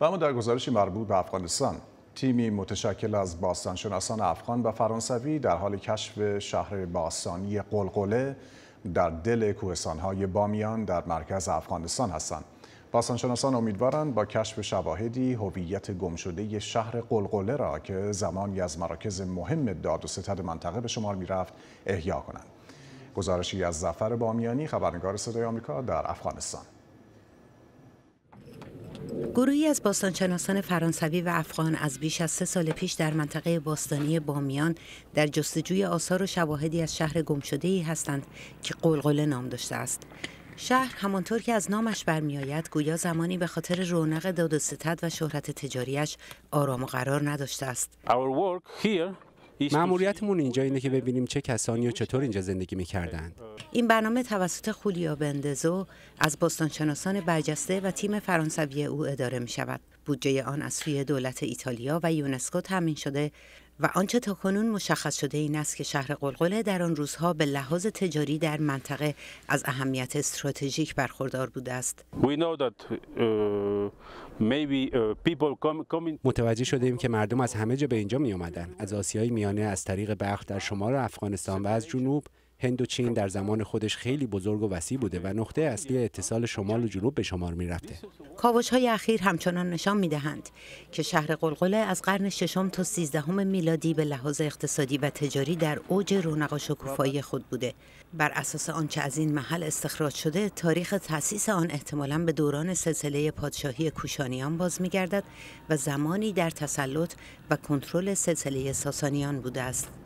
و اما در گزارشی مربوط به افغانستان تیمی متشکل از باستانشناسان افغان و فرانسوی در حال کشف شهر باستانی قلقله در دل کوهستانهای بامیان در مرکز افغانستان هستند. باستانشناسان امیدوارند با کشف شواهدی هویت گمشده شهر قلقله را که زمانی از مراکز مهم داد و ستد منطقه به شمار میرفت احیا کنند. گزارشی از زفر بامیانی خبرنگار صدای آمریکا در افغانستان گروهی از باستانشناسان فرانسوی و افغان از بیش از سه سال پیش در منطقه باستانی بامیان در جستجوی آثار و شواهدی از شهر گمشده ای هستند که قلقله نام داشته است. شهر همانطور که از نامش برمیآید گویا زمانی به خاطر رونق داد و ستد و شهرت تجاریش آرام و قرار نداشته است. مأموریتمون اینجا اینه که ببینیم چه کسانی و چطور اینجا زندگی میکردند. این برنامه توسط خولیا بندزو از باستانشناسان برجسته و تیم فرانسوی او اداره میشود بودجه آن از سوی دولت ایتالیا و یونسکو تامین شده و آنچه تا کنون مشخص شده این است که شهر قلقله در آن روزها به لحاظ تجاری در منطقه از اهمیت استراتژیک برخوردار بوده است. Uh, uh, متوجه شده ایم که مردم از همه جا به اینجا می آمدن. از آسیای میانه از طریق بخت در شمال افغانستان و از جنوب هند و چین در زمان خودش خیلی بزرگ و وسیع بوده و نقطه اصلی اتصال شمال و جنوب به شمار می رفته. کاوش های اخیر همچنان نشان می دهند که شهر قلقله از قرن ششم تا سیزدهم میلادی به لحاظ اقتصادی و تجاری در اوج رونق و شکوفایی خود بوده. بر اساس آنچه از این محل استخراج شده، تاریخ تأسیس آن احتمالاً به دوران سلسله پادشاهی کوشانیان باز می و زمانی در تسلط و کنترل سلسله ساسانیان بوده است.